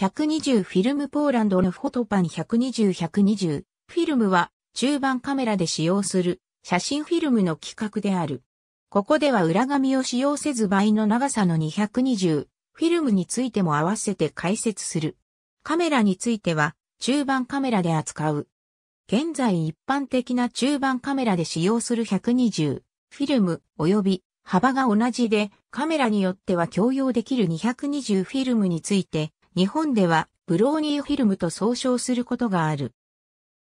120フィルムポーランドのフォトパン120-120。フィルムは中盤カメラで使用する写真フィルムの規格である。ここでは裏紙を使用せず倍の長さの220フィルムについても合わせて解説する。カメラについては中盤カメラで扱う。現在一般的な中盤カメラで使用する120フィルム及び幅が同じでカメラによっては共用できる220フィルムについて日本ではブローニーフィルムと総称することがある。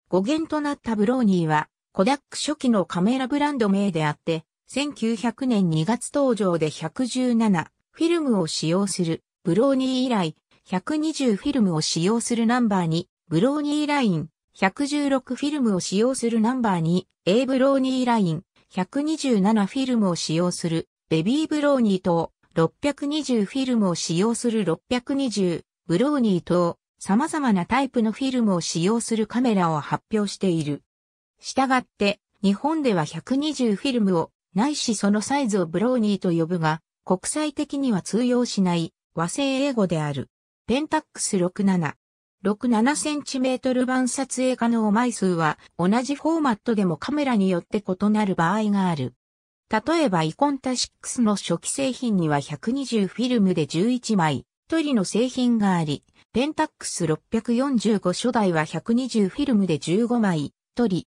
語源となったブローニーは、コダック初期のカメラブランド名であって、1900年2月登場で117フィルムを使用する、ブローニー以来、120フィルムを使用するナンバーに、ブローニーライン、116フィルムを使用するナンバーに、A ブローニーライン、127フィルムを使用する、ベビーブローニーと、620フィルムを使用する620ブローニー等、様々なタイプのフィルムを使用するカメラを発表している。したがって、日本では120フィルムを、ないしそのサイズをブローニーと呼ぶが、国際的には通用しない和製英語である。ペンタックス67。67cm 版撮影可能枚数は同じフォーマットでもカメラによって異なる場合がある。例えばイコンタ6の初期製品には120フィルムで11枚、一人の製品があり、ペンタックス645初代は120フィルムで15枚、取り、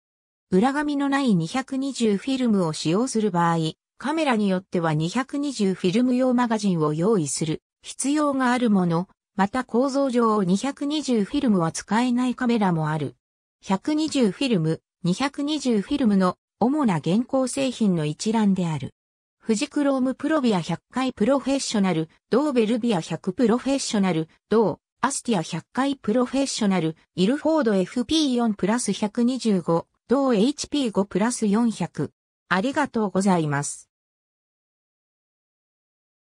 裏紙のない220フィルムを使用する場合、カメラによっては220フィルム用マガジンを用意する必要があるもの、また構造上220フィルムは使えないカメラもある。120フィルム、220フィルムの主な現行製品の一覧である。富士クロームプロビア100回プロフェッショナル、同ベルビア100プロフェッショナル、同アスティア100回プロフェッショナル、イルフォード FP4 プラス125、同 HP5 プラス400。ありがとうございます。